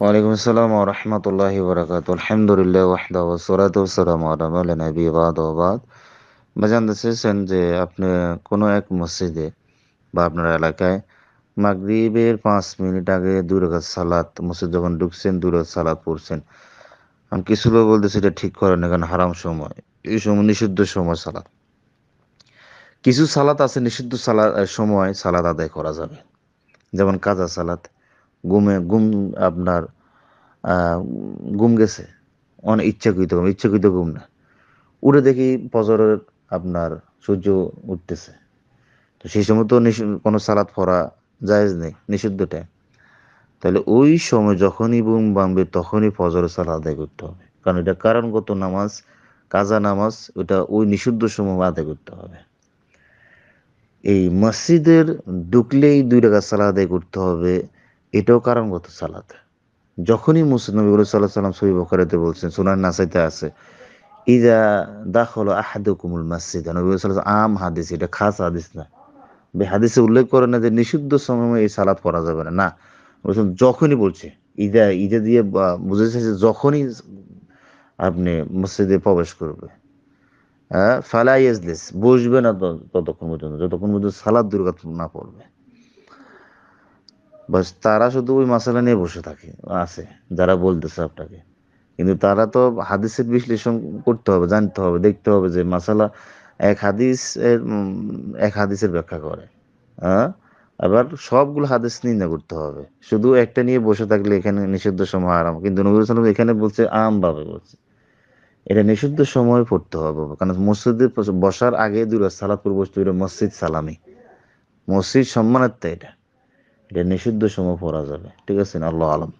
ওয়ালাইকুম আসসালাম ওয়া রাহমাতুল্লাহি ওয়া বারাকাতুহু আলহামদুলিল্লাহ ওয়াহদা ওয়া সলাতু ওয়া সালামু আলা মাওলানা নবী বাদ যে আপনি কোনো এক মসজিদে বা আপনার এলাকায় মাগরিবের পাঁচ মিনিট আগে দুই রাকাত মসজিদ যখন ঢুকছেন দুই রাকাত সালাত পড়ছেন কিছু লোক বলতে এটা ঠিক করেন না কারণ হারাম সময় এই সময় নিষিদ্ধ সময় সালাদ কিছু সালাত আছে নিষিদ্ধ সালাদ সময় সালাদ আদায় করা যাবে যেমন কাজা সালাত গুমে গুম আপনার গুম গেছে অনেক ইচ্ছাকৃত গুম ইচ্ছাকৃত গুম না উঠে দেখি ফজরের আপনার সূর্য উঠতেছে তো সেই সময় তো কোনো সালাদ ফরা জায়েজ নেই নিষিদ্ধ টাইম তাহলে ওই সময় যখনই বুম বাঁধবে তখনই ফজরের সালাদ আদায় করতে হবে কারণ এটা কারণগত নামাজ কাজা নামাজ ওটা ওই নিষিদ্ধ সময় আদায় করতে হবে এই মসজিদের ঢুকলেই দুই টাকা সালা আদায় করতে হবে এটাও কারণগত সালাদ যখনই মুসলিমগুলো সাল্লাহ সাল্লাম সহি বখারিতে বলছেন সোনার নাসাইতে আছে ইদা দাখল আহাদ কুমুল মাসিদ আম হাদিস এটা খাস হাদিস না হাদিসে উল্লেখ করে না যে নিষিদ্ধ সময় এই সালাদ পরা যাবে না না যখনই বলছে ইদা ইদা দিয়ে বুঝেছে যে যখনই আপনি মসজিদে প্রবেশ করবে হ্যাঁ ফালাই বসবে না ততক্ষণ পর্যন্ত যতক্ষণ পর্যন্ত সালাদ দুর্গা না পড়বে বাস তারা শুধু ওই মশালা নিয়ে বসে থাকে আছে যারা বলতেছে আপনাকে কিন্তু তারা তো হাদিসের বিশ্লেষণ করতে হবে জানতে হবে দেখতে হবে যে মশালা এক হাদিস এক হাদিসের ব্যাখ্যা করে হ্যাঁ আবার সবগুলো হাদিস নিন্দা করতে হবে শুধু একটা নিয়ে বসে থাকলে এখানে নিষিদ্ধ সময় আরাম কিন্তু নবী সালাম এখানে বলছে আমভাবে বলছে এটা নিষিদ্ধ সময় পড়তে হবে কারণ মসজিদে বসার আগে দুরা সালাদ পূর্ব মসজিদ সালামি মসজিদ সম্মানের তো এটা এটা নিষিদ্ধ সময় পড়া যাবে ঠিক আছে না আল্লাহ আলম